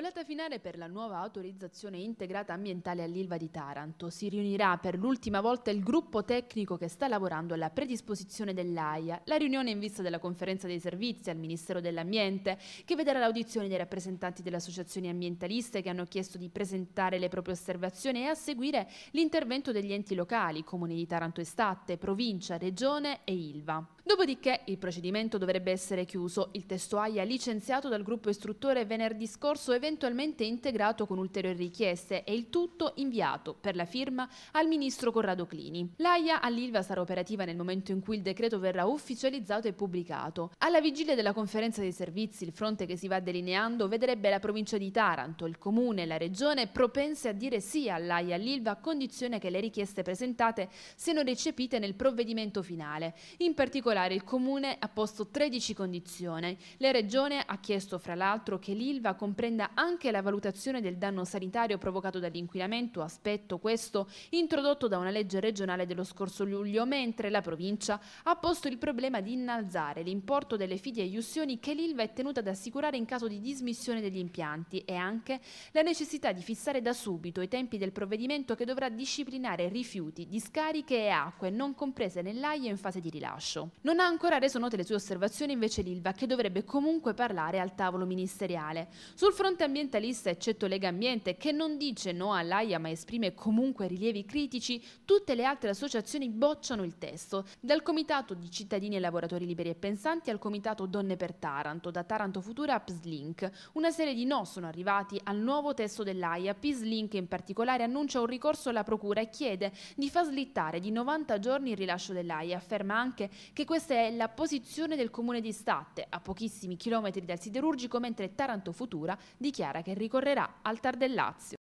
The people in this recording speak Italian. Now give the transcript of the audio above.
Volata finale per la nuova autorizzazione integrata ambientale all'Ilva di Taranto. Si riunirà per l'ultima volta il gruppo tecnico che sta lavorando alla predisposizione dell'AIA. La riunione in vista della conferenza dei servizi al Ministero dell'Ambiente che vedrà l'audizione dei rappresentanti delle associazioni ambientaliste che hanno chiesto di presentare le proprie osservazioni e a seguire l'intervento degli enti locali, comuni di Taranto e provincia, regione e Ilva. Dopodiché il procedimento dovrebbe essere chiuso. Il testo AIA licenziato dal gruppo istruttore venerdì scorso è venerdì eventualmente integrato con ulteriori richieste e il tutto inviato per la firma al ministro Corrado Clini. L'AIA all'ILVA sarà operativa nel momento in cui il decreto verrà ufficializzato e pubblicato. Alla vigilia della conferenza dei servizi, il fronte che si va delineando vedrebbe la provincia di Taranto, il comune e la regione propense a dire sì all'AIA all'ILVA a condizione che le richieste presentate siano recepite nel provvedimento finale. In particolare il comune ha posto 13 condizioni. La regione ha chiesto fra l'altro che l'ILVA comprenda anche la valutazione del danno sanitario provocato dall'inquinamento, aspetto questo introdotto da una legge regionale dello scorso luglio, mentre la provincia ha posto il problema di innalzare l'importo delle fidie e ussioni che l'ILVA è tenuta ad assicurare in caso di dismissione degli impianti e anche la necessità di fissare da subito i tempi del provvedimento che dovrà disciplinare rifiuti, discariche e acque non comprese nell'AIE in fase di rilascio. Non ha ancora reso note le sue osservazioni invece l'ILVA che dovrebbe comunque parlare al tavolo ministeriale. Sul fronte fronte ambientalista, eccetto Lega Ambiente, che non dice no all'AIA ma esprime comunque rilievi critici, tutte le altre associazioni bocciano il testo, dal Comitato di Cittadini e Lavoratori Liberi e Pensanti al Comitato Donne per Taranto, da Taranto Futura a PSLink. Una serie di no sono arrivati al nuovo testo dell'AIA, PSLink in particolare annuncia un ricorso alla Procura e chiede di far slittare di 90 giorni il rilascio dell'AIA, afferma anche che questa è la posizione del Comune di Statte, a pochissimi chilometri dal siderurgico, mentre Taranto Futura di dichiara che ricorrerà al TAR del Lazio.